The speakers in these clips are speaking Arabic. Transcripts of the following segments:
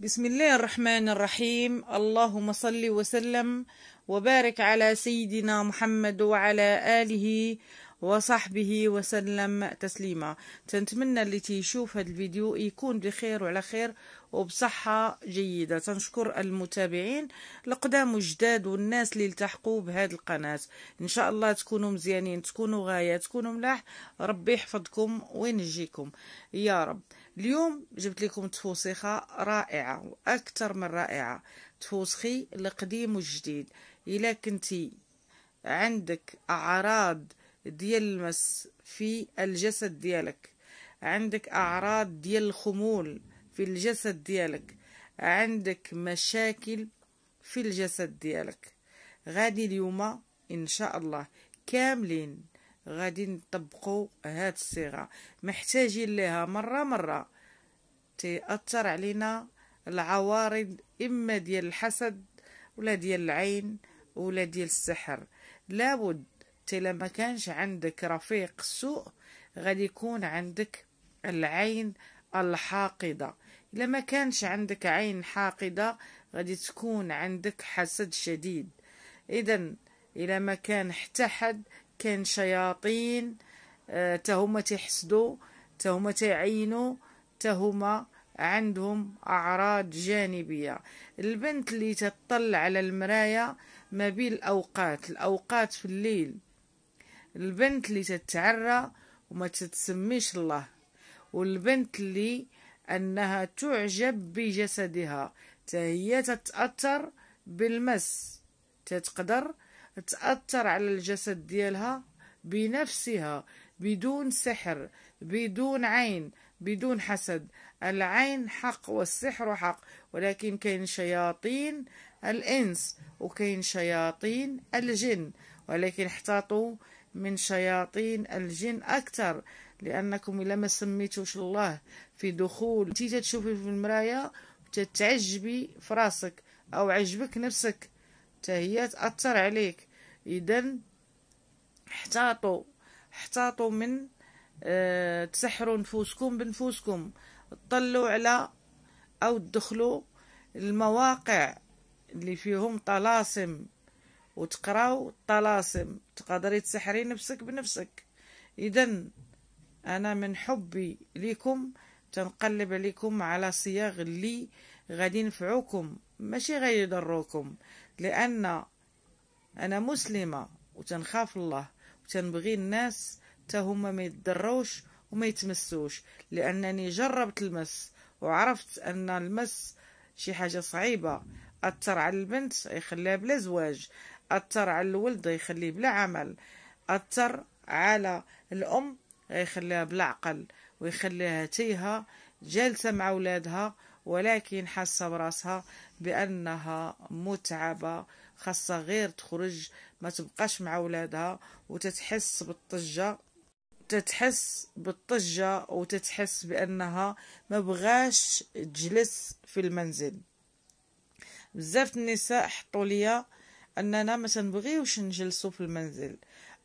بسم الله الرحمن الرحيم اللهم صل وسلم وبارك على سيدنا محمد وعلى آله وصحبه وسلم تسليما تنتمنى اللي تيشوف هذا الفيديو يكون بخير وعلى خير وبصحة جيدة تنشكر المتابعين القدام وجداد والناس اللي التحقوا بهذه القناة إن شاء الله تكونوا مزيانين تكونوا غاية تكونوا ملاح ربي يحفظكم وينجيكم يا رب اليوم جبت لكم تفوسخة رائعة وأكثر من رائعة تفوسخي القديم والجديد إلا كنتي عندك أعراض ديال المس في الجسد ديالك عندك أعراض ديال الخمول في الجسد ديالك عندك مشاكل في الجسد ديالك غادي اليوم إن شاء الله كاملين غادي نطبقوا هاد الصيغه محتاجين ليها مره مره تاثر علينا العوارض اما ديال الحسد ولا ديال العين ولا ديال السحر لابد تلا ما كانش عندك رفيق سوء غادي يكون عندك العين الحاقده الا ما كانش عندك عين حاقده غادي تكون عندك حسد شديد اذا الا ما كان حتى حد كاين شياطين آه، تهما تحسدوا تهما تعينوا تهما عندهم أعراض جانبية البنت اللي تطلع على المراية ما بين الأوقات الأوقات في الليل البنت اللي تتعرى وما تتسميش الله والبنت اللي أنها تعجب بجسدها تهي تتأثر بالمس تتقدر تأثر على الجسد ديالها بنفسها بدون سحر بدون عين بدون حسد العين حق والسحر حق ولكن كاين شياطين الإنس وكاين شياطين الجن ولكن احتاطوا من شياطين الجن أكثر لأنكم إلا ما سميتوش الله في دخول تي تتشوفي في المراية تتعجبي في راسك أو عجبك نفسك تهيات تأثر عليك اذا احتاطوا احتاطوا من اه تسحروا نفوسكم بنفوسكم اطلوا على او تدخلوا المواقع اللي فيهم طلاسم وتقراو الطلاسم تقدري تسحري نفسك بنفسك اذا انا من حبي لكم تنقلب عليكم على صياغ اللي غادي ينفعوكم ماشي غيضروكم لان أنا مسلمة وتنخاف الله وتنبغي الناس هما ما يتضروش وما يتمسوش لأنني جربت المس وعرفت أن المس شي حاجة صعيبة أثر على البنت يخليها بلا زواج أثر على الولد يخليه بلا عمل أثر على الأم يخليها بلا عقل ويخليها تيها جالسة مع ولادها ولكن حاسة براسها بأنها متعبة خاصها غير تخرج ما تبقاش مع ولادها وتتحس بالطجة تتحس بالطجة وتتحس بأنها ما بغاش تجلس في المنزل بزاف النساء حطوا ليا اننا ما تنبغيوش نجلسوا في المنزل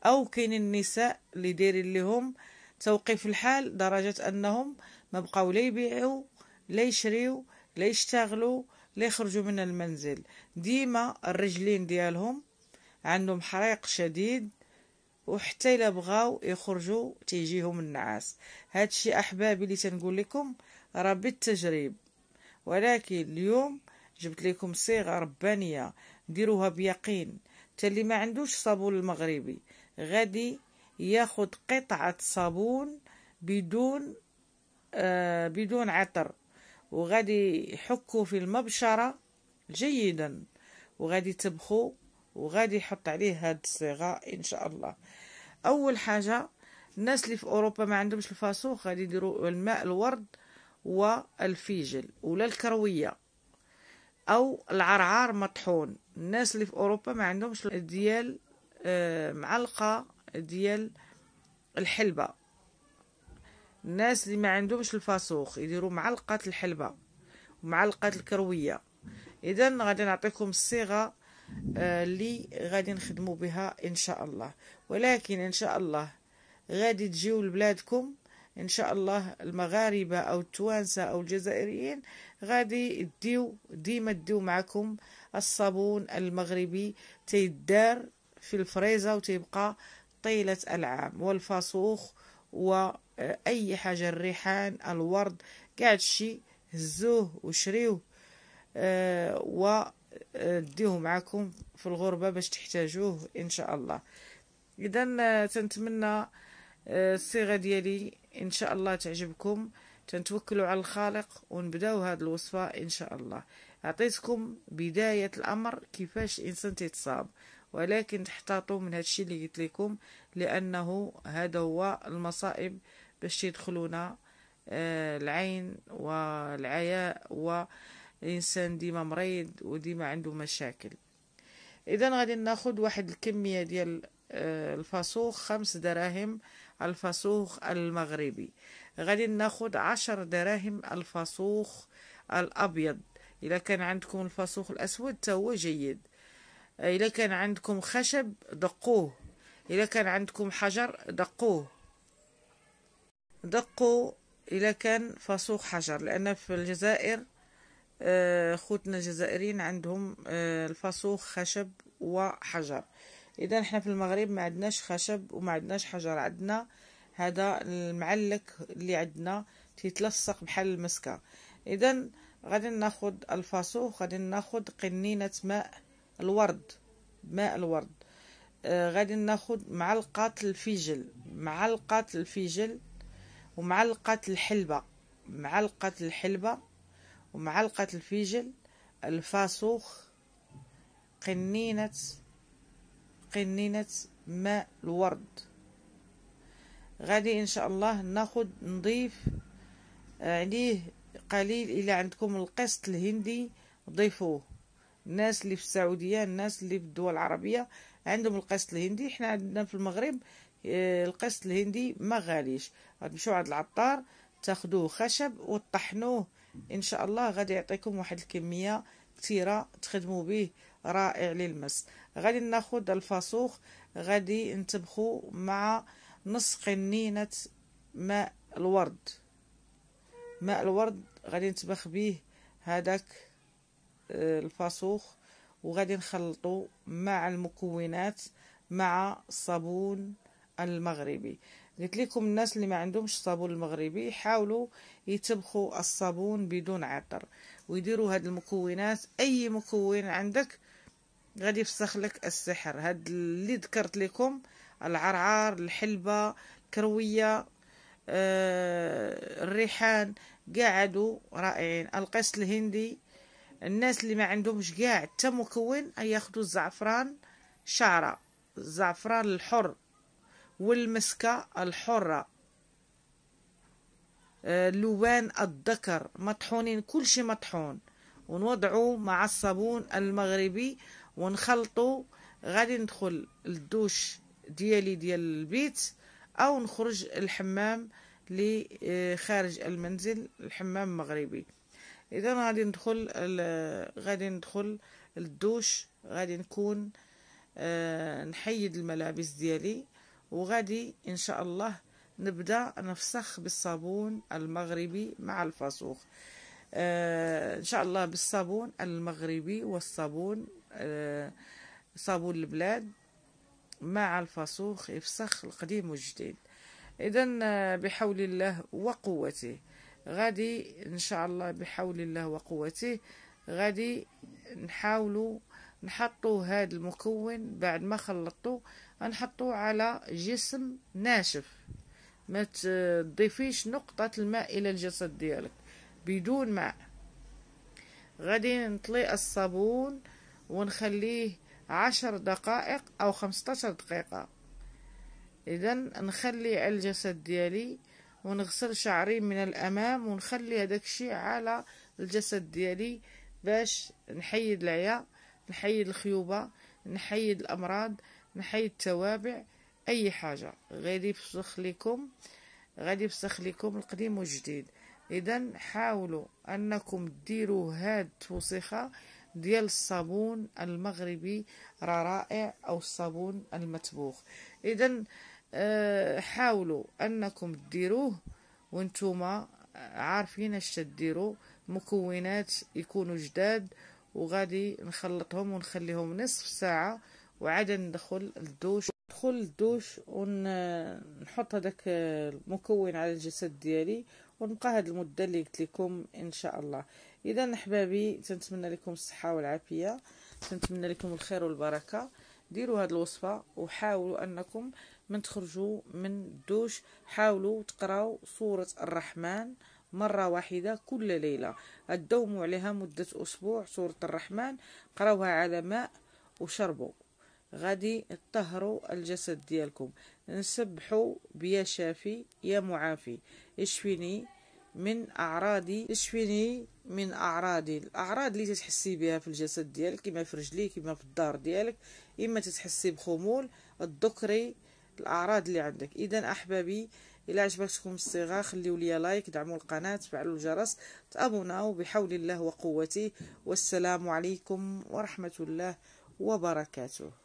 او كاين النساء اللي دايرين لهم توقيف الحال درجة انهم ما بقاو لا يبيعوا لا يشريو لا يشتغلوا اللي يخرجوا من المنزل ديما الرجلين ديالهم عندهم حريق شديد وحتى الا بغاو يخرجوا تيجيهم النعاس هادشي احبابي اللي تنقول لكم راه بالتجريب ولكن اليوم جبت لكم صيغه ربانيه ديروها بيقين حتى اللي ما عندوش صابون المغربي غادي ياخد قطعه صابون بدون آه بدون عطر وغادي يحكو في المبشرة جيدا وغادي تبخو وغادي يحط عليه هاد الصيغة إن شاء الله أول حاجة الناس اللي في أوروبا ما عندهمش الفاسوخ غادي يديروا الماء الورد والفيجل ولا الكروية أو العرعار مطحون الناس اللي في أوروبا ما عندهمش ديال آه، معلقة ديال الحلبة الناس اللي ما عندهمش الفاسوخ يديروا معلقه الحلبه ومعلقه الكرويه اذا غادي نعطيكم الصيغه آه، اللي غادي نخدموا بها ان شاء الله ولكن ان شاء الله غادي تجيو لبلادكم ان شاء الله المغاربه او التوانسه او الجزائريين غادي ديو ديما ديو معكم الصابون المغربي تيدار في الفريزه وتيبقى طيله العام والفاسوخ و آه، اي حاجه الريحان الورد كاع شي هزوه وشريوه آه، و ديوه معكم في الغربه باش تحتاجوه ان شاء الله اذا آه، تنتمنى الصيغه ديالي ان شاء الله تعجبكم تنتوكلوا على الخالق ونبداو هاد الوصفه ان شاء الله عطيتكم بدايه الامر كيفاش الانسان تيتصاب ولكن تحتاطوا من هادشي اللي قلت لكم لانه هذا هو المصائب باش يدخلونا آه، العين والعياء والإنسان ديما مريض وديما عنده مشاكل إذا غادي ناخد واحد الكمية ديال آه، الفاسوخ خمس دراهم الفاسوخ المغربي غادي ناخد عشر دراهم الفاسوخ الأبيض إذا كان عندكم الفاسوخ الأسود هو جيد إذا كان عندكم خشب دقوه إذا كان عندكم حجر دقوه دقوا إلى كان فاسوق حجر لأن في الجزائر آه، خوتنا الجزائريين عندهم آه، الفاسوخ خشب وحجر إذا احنا في المغرب ما عندناش خشب وما عندناش حجر عندنا هذا المعلق اللي عندنا تيتلصق بحال المسكه اذا غادي ناخد الفاسوخ غادي ناخد قنينه ماء الورد ماء الورد آه غادي ناخد معلقه الفجل معلقه الفجل ومعلقة الحلبة معلقة الحلبة ومعلقة الفيجل الفاسوخ قنينة قنينة ماء الورد غادي ان شاء الله ناخد نضيف آه، عليه قليل الى عندكم القسط الهندي ضيفوه الناس اللي في السعوديه الناس اللي في الدول العربيه عندهم القسط الهندي احنا عندنا في المغرب آه، القسط الهندي ما غاليش غتمشيو عند العطار تاخدوه خشب وتطحنوه ان شاء الله غادي يعطيكم واحد الكميه كثيره تخدموا به رائع للمس غادي ناخد الفاسوخ غادي نتبخو مع نص قنينه ماء الورد ماء الورد غادي نتبخ به هذاك آه، الفاسوخ وغادي نخلطو مع المكونات مع الصابون المغربي قلت لكم الناس اللي ما عندهمش صابون المغربي يحاولوا يتبخوا الصابون بدون عطر ويديروا هاد المكونات اي مكون عندك غادي يفسخ لك السحر هاد اللي ذكرت لكم العرعار الحلبه الكرويه آه، الريحان قاعدوا رائعين القسط الهندي الناس اللي ما عندهمش قاع حتى مكون ياخذوا الزعفران شعره الزعفران الحر والمسكة الحرة آه، لوان الذكر مطحونين كل شيء مطحون ونوضعه مع الصابون المغربي ونخلطه غادي ندخل الدوش ديالي ديال البيت او نخرج الحمام لي خارج المنزل الحمام مغربي اذا غادي ندخل غادي ندخل الدوش غادي نكون آه، نحيد الملابس ديالي وغادي إن شاء الله نبدأ نفسخ بالصابون المغربي مع الفاسوخ آه إن شاء الله بالصابون المغربي والصابون آه صابون البلاد مع الفاسوخ يفسخ القديم والجديد إذا آه، بحول الله وقوته غادي إن شاء الله بحول الله وقوته غادي نحاولوا نحطوا هذا المكون بعد ما خلطته غنحطو على جسم ناشف ما تضيفيش نقطة الماء إلى الجسد ديالك بدون ماء غادي نطلي الصابون ونخليه عشر دقائق أو خمسطاشر دقيقة إذا نخلي على الجسد ديالي ونغسل شعري من الأمام ونخلي هداك الشي على الجسد ديالي باش نحيد العيا نحيد الخيوبة نحيد الأمراض نحيد التوابع اي حاجه غادي يفسخ لكم غادي يفسخ لكم القديم والجديد اذا حاولوا انكم ديروا هاد التوسخه ديال الصابون المغربي راه رائع او الصابون المطبوخ اذا آه، حاولوا انكم ديروه وانتم آه، عارفين اش تديروا مكونات يكونوا جداد وغادي نخلطهم ونخليهم نصف ساعه وعاد ندخل الدوش ندخل الدوش ونحط هذاك المكون على الجسد ديالي ونبقى هاد المده اللي قلت لكم ان شاء الله اذا احبابي تنتمنى لكم الصحه والعافيه تنتمنى لكم الخير والبركه ديروا هاد الوصفه وحاولوا انكم من تخرجوا من الدوش حاولوا تقراو سوره الرحمن مرة واحدة كل ليلة تدوموا عليها مدة أسبوع سورة الرحمن قراوها على ماء وشربوا غادي تطهروا الجسد ديالكم نسبحوا بيا شافي يا معافي اشفيني من اعراضي اشفيني من اعراضي الاعراض اللي تتحسي بها في الجسد ديالك كما في رجليك كما في الدار ديالك اما تتحسي بخمول الذكري الاعراض اللي عندك اذا احبابي الى عجبتكم الصيغه خليو لي لايك دعموا القناه فعلوا الجرس تابوناو بحول الله وقوته والسلام عليكم ورحمه الله وبركاته